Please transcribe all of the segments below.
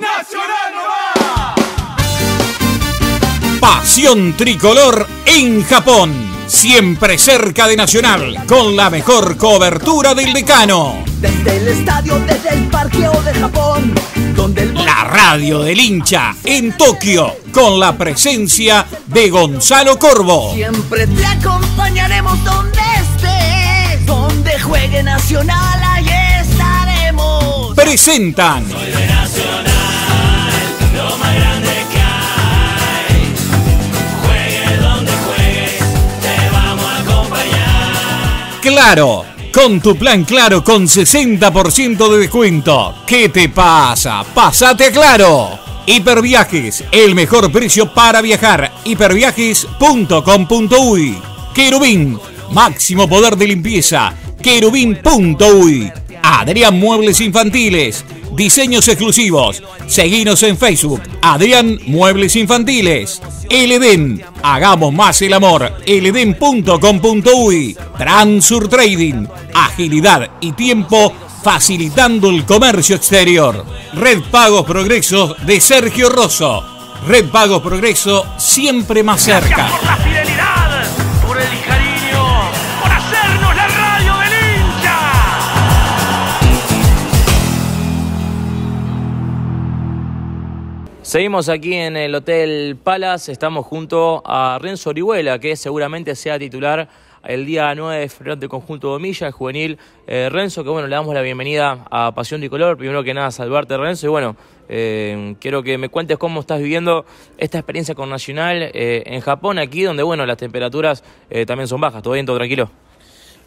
Nacional Pasión tricolor en Japón. Siempre cerca de Nacional, con la mejor cobertura del decano. Desde el estadio, desde el parqueo de Japón. Donde La radio del hincha en Tokio, con la presencia de Gonzalo Corvo. Siempre te acompañaremos donde estés, donde juegue Nacional, ahí estaremos. Presentan. Claro. Con tu plan Claro con 60% de descuento. ¿Qué te pasa? Pásate a Claro. Hiperviajes, el mejor precio para viajar. Hiperviajes.com.uy. Querubín, máximo poder de limpieza. Querubín.uy. Adrián Muebles Infantiles diseños exclusivos. Seguinos en Facebook, Adrián Muebles Infantiles, El Hagamos Más el Amor, eleden.com.uy, Transur Trading, Agilidad y Tiempo facilitando el comercio exterior. Red Pagos Progreso de Sergio Rosso. Red Pagos Progreso siempre más cerca. Seguimos aquí en el Hotel Palace, estamos junto a Renzo Orihuela, que seguramente sea titular el día 9 de febrero del conjunto Domilla, el juvenil eh, Renzo, que bueno, le damos la bienvenida a Pasión de Color, primero que nada salvarte Renzo, y bueno, eh, quiero que me cuentes cómo estás viviendo esta experiencia con Nacional eh, en Japón, aquí donde bueno, las temperaturas también son bajas, todo bien, todo tranquilo.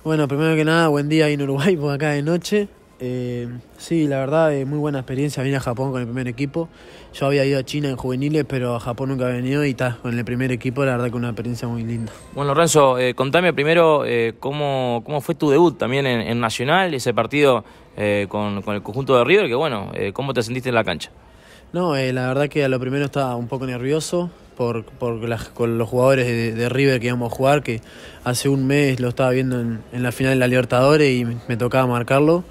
Bueno, primero que nada, buen día ahí en Uruguay, por acá de noche. Eh, sí, la verdad, es eh, muy buena experiencia. Vine a Japón con el primer equipo. Yo había ido a China en juveniles, pero a Japón nunca había venido y está con el primer equipo. La verdad que una experiencia muy linda. Bueno, Lorenzo, eh, contame primero cómo, cómo fue tu debut también en, Nacional, ese partido con, el conjunto de River, que bueno, cómo te sentiste en la cancha. No, la verdad que a lo primero estaba un poco nervioso, por, por con los jugadores de, River que íbamos a jugar, que hace un mes lo estaba viendo en, en la final de la Libertadores y me tocaba marcarlo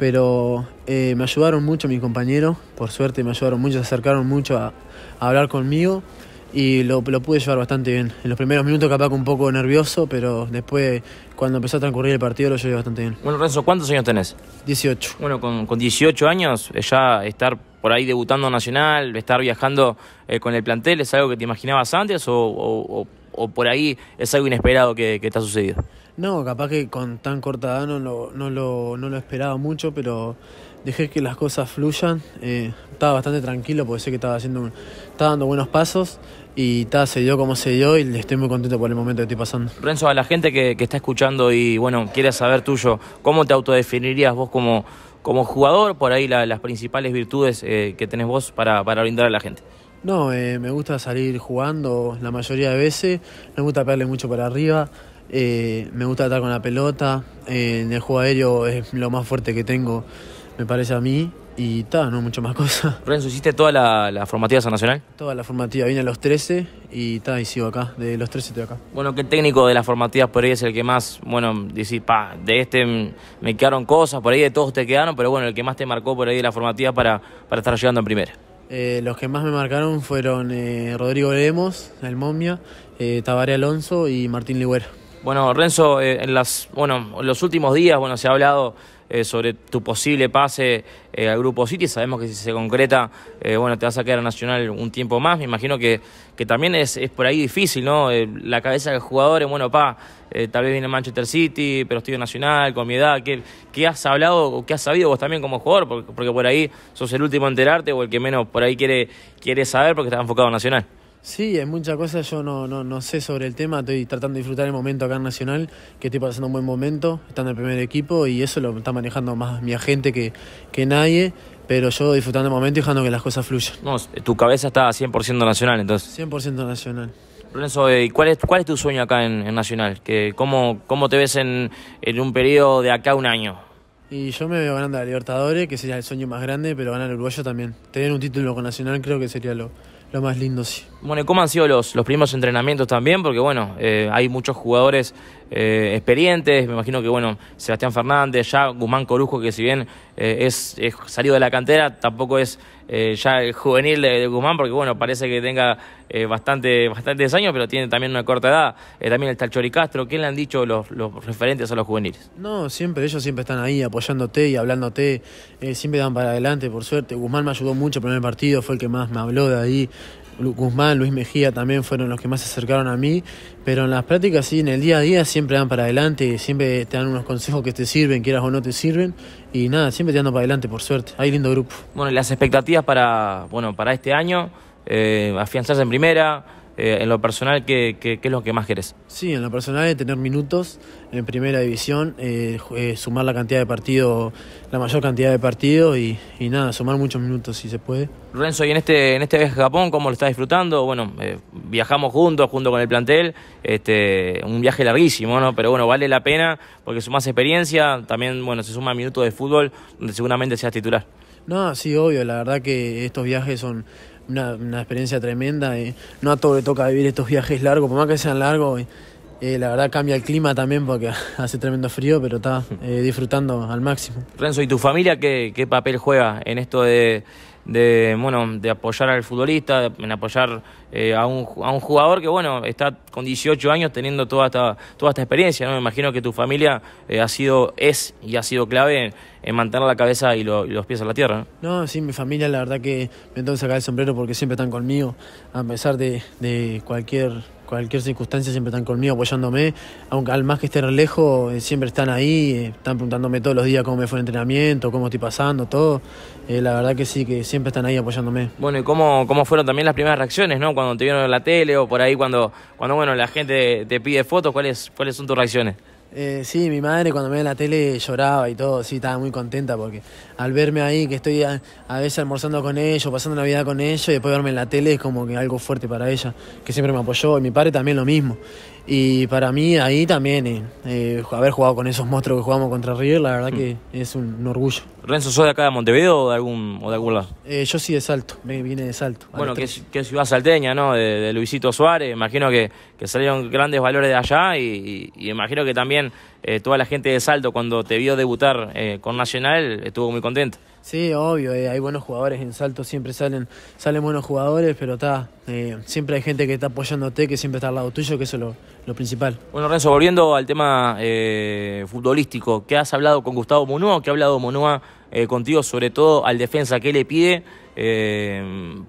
pero eh, me ayudaron mucho mis compañeros, por suerte me ayudaron mucho, se acercaron mucho a, hablar conmigo y lo, pude llevar bastante bien. En los primeros minutos capaz que un poco nervioso, pero después cuando empezó a transcurrir el partido lo llevé bastante bien. Bueno, Renzo, ¿cuántos años tenés? 18. Bueno, con, con 18 años eh, ya estar por ahí debutando nacional, estar viajando eh, con el plantel, ¿es algo que te imaginabas antes o, por ahí es algo inesperado que te ha sucedido? No, capaz que con tan corta edad no lo, no lo, esperaba mucho, pero dejé que las cosas fluyan. Eh, estaba bastante tranquilo porque sé que estaba, haciendo, dando buenos pasos y estaba se dio como se dio y estoy muy contento por el momento que estoy pasando. Renzo, a la gente que, está escuchando y bueno, quiere saber tuyo, ¿cómo te autodefinirías vos como, jugador? Por ahí las principales virtudes eh, que tenés vos para, para brindar a la gente. No, eh, me gusta salir jugando la mayoría de veces, me gusta pegarle mucho para arriba, eh, me gusta estar con la pelota. Eh, en el juego aéreo es lo más fuerte que tengo, me parece a mí. Y está, no mucho más cosas. Renzo, ¿hiciste toda la, formativa San Nacional? Toda la formativa. Vine a los 13 y ta, y sigo acá. De los 13 estoy acá. Bueno, ¿qué técnico de las formativas por ahí es el que más, bueno, decís, pa, de este me quedaron cosas, por ahí de todos te quedaron, pero bueno, el que más te marcó por ahí de la formativa para, para estar llegando en primera? Eh, los que más me marcaron fueron Rodrigo Lemos, El Momia, Tabaré Alonso y Martín Liguero. Bueno, Renzo, eh, en, las, bueno, los últimos días bueno, se ha hablado eh, sobre tu posible pase eh, al Grupo City. Sabemos que si se concreta, bueno, te vas a quedar a Nacional un tiempo más. Me imagino que, también es, es por ahí difícil, ¿no? la cabeza del jugador es, bueno, pa, tal vez viene Manchester City, pero estoy Nacional, con mi edad. ¿Qué, has hablado o qué has sabido vos también como jugador? Porque, por ahí sos el último a enterarte o el que menos por ahí quiere, quiere saber porque está enfocado en Nacional. Sí, hay muchas cosas, yo no, no, no, sé sobre el tema, estoy tratando de disfrutar el momento acá en Nacional, que estoy pasando un buen momento, estando en el primer equipo y eso lo está manejando más mi agente que, nadie, pero yo disfrutando el momento y dejando que las cosas fluyan. tu cabeza está 100% Nacional entonces. 100% Nacional. Eh, ¿cuál es, ¿cuál es tu sueño acá en, Nacional? cómo, te ves en, un periodo de acá un año? Y yo me veo ganando a Libertadores, que sería el sueño más grande, pero ganar el Uruguayo también. Tener un título con Nacional creo que sería lo, lo más lindo, sí. Bueno, ¿y cómo han sido los, los primeros entrenamientos también? Porque bueno, eh, hay muchos jugadores eh, experientes. Me imagino que, bueno, Sebastián Fernández, ya Guzmán Corujo, que si bien eh, es, salido de la cantera, tampoco es eh, ya el juvenil de, Guzmán, porque, bueno, parece que tenga eh, bastante, bastantes años, pero tiene también una corta edad. también está el Chori Castro. ¿Qué le han dicho los, los, referentes a los juveniles? No, siempre, ellos siempre están ahí apoyándote y hablándote. siempre dan para adelante, por suerte. Guzmán me ayudó mucho el primer partido, fue el que más me habló de ahí. Guzmán, Luis Mejía también fueron los que más se acercaron a mí, pero en las prácticas y en el día a día siempre dan para adelante, siempre te dan unos consejos que te sirven, quieras o no te sirven, y nada, siempre te dan para adelante, por suerte. Hay lindo grupo. Bueno, las expectativas para, bueno, para este año, eh, afianzarse en primera, eh, en lo personal, ¿qué, ¿qué, es lo que más querés? Sí, en lo personal es tener minutos en primera división, eh, eh, sumar la cantidad de partidos, la mayor cantidad de partidos y, nada, sumar muchos minutos si se puede. Renzo, ¿y en este, en este viaje a Japón cómo lo estás disfrutando? Bueno, viajamos juntos, junto con el plantel, este, un viaje larguísimo, ¿no? Pero bueno, vale la pena porque sumás experiencia, también, bueno, se suma minutos de fútbol donde seguramente seas titular. No, sí, obvio, la verdad que estos viajes son una, experiencia tremenda. y No a todo le toca vivir estos viajes largos, por más que sean largos. Eh, la verdad cambia el clima también porque hace tremendo frío, pero está eh, disfrutando al máximo. Renzo, ¿y tu familia qué papel juega en esto de de, bueno, de apoyar al futbolista, en apoyar eh, a, un, a, un, jugador que, bueno, está con 18 años teniendo toda esta, experiencia, ¿no? Me imagino que tu familia eh, ha sido, es y ha sido clave en, mantener la cabeza y, los pies a la tierra. ¿no? ¿no? sí, mi familia la verdad que me tengo que sacar el sombrero porque siempre están conmigo, a pesar de cualquier cualquier circunstancia siempre están conmigo apoyándome, aunque al más que esté lejos, eh, siempre están ahí, eh, están preguntándome todos los días cómo me fue el entrenamiento, cómo estoy pasando, todo. Eh, la verdad que sí, que siempre están ahí apoyándome. Bueno, ¿y cómo, cómo fueron también las primeras reacciones, ¿no? Cuando te vieron en la tele o por ahí, cuando, cuando bueno, la gente te pide fotos, ¿cuáles, cuáles son tus reacciones? Eh, sí, mi madre cuando me en la tele lloraba y todo, sí, estaba muy contenta porque al verme ahí, que estoy a, veces almorzando con ellos, pasando vida con ellos, y después verme en la tele es como que algo fuerte para ella, que siempre me apoyó, y mi padre también lo mismo. Y para mí ahí también, eh, eh, haber jugado con esos monstruos que jugamos contra River, la verdad mm. que es un, orgullo. ¿Renzo, sos de acá de Montevideo o de algún, lado? Eh, yo sí de Salto, me vine de Salto. Bueno, que, que, ciudad salteña, ¿no? De, Luisito Suárez, imagino que, salieron grandes valores de allá y imagino que también eh, toda la gente de Salto cuando te vio debutar eh, con Nacional estuvo muy contenta. Sí, obvio, eh, hay buenos jugadores en Salto, siempre salen, salen buenos jugadores, pero está, siempre hay gente que está apoyándote, que siempre está al lado tuyo, que eso es lo, principal. Bueno, Renzo, volviendo al tema futbolístico, ¿qué has hablado con Gustavo Monúa? ¿Qué ha hablado Monúa contigo, sobre todo al defensa? ¿Qué le pide en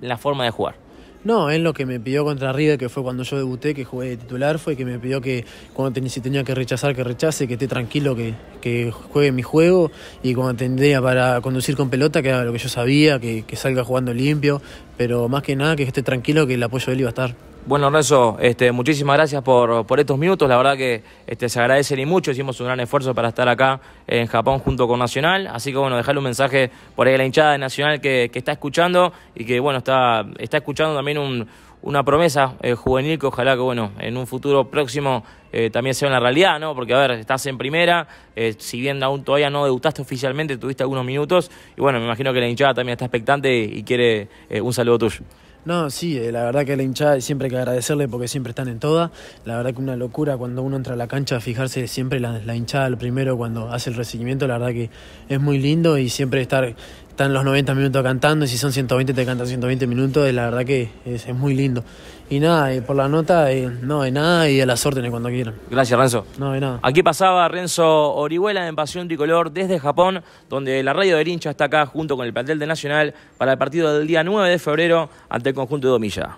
la forma de jugar? No, él lo que me pidió contra River, que fue cuando yo debuté, que jugué de titular, fue que me pidió que cuando si tenía que rechazar, que rechace, que esté tranquilo, que, que juegue mi juego y cuando tendría para conducir con pelota, que haga lo que yo sabía, que, que salga jugando limpio, pero más que nada que esté tranquilo, que el apoyo de él iba a estar. Bueno, Renzo, este, muchísimas gracias por, estos minutos. La verdad que este, se agradecen y mucho. Hicimos un gran esfuerzo para estar acá en Japón junto con Nacional. Así que, bueno, dejarle un mensaje por ahí a la hinchada de Nacional que, está escuchando y que, bueno, está, está escuchando también una promesa eh, juvenil que ojalá que, bueno, en un futuro próximo eh, también sea una realidad, ¿no? Porque, a ver, estás en primera, eh, si bien aún todavía no debutaste oficialmente, tuviste algunos minutos. Y, bueno, me imagino que la hinchada también está expectante y quiere un saludo tuyo. No, sí, eh, la verdad que la hinchada siempre hay que agradecerle porque siempre están en toda. La verdad que una locura cuando uno entra a la cancha, fijarse siempre la, la hinchada al primero cuando hace el recibimiento, la verdad que es muy lindo y siempre estar están los 90 minutos cantando y si son 120 te cantan 120 minutos, la verdad que es, muy lindo. Y nada, eh, por la nota, eh, no, hay nada y a las órdenes cuando quieran. Gracias, Renzo. No, de nada. Aquí pasaba Renzo Orihuela en Pasión Tricolor desde Japón, donde la radio del hincha está acá junto con el plantel de Nacional para el partido del día 9 de febrero ante el conjunto de Domilla.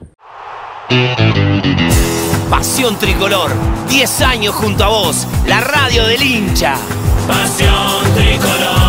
Pasión Tricolor, 10 años junto a vos, la radio del hincha. Pasión Tricolor.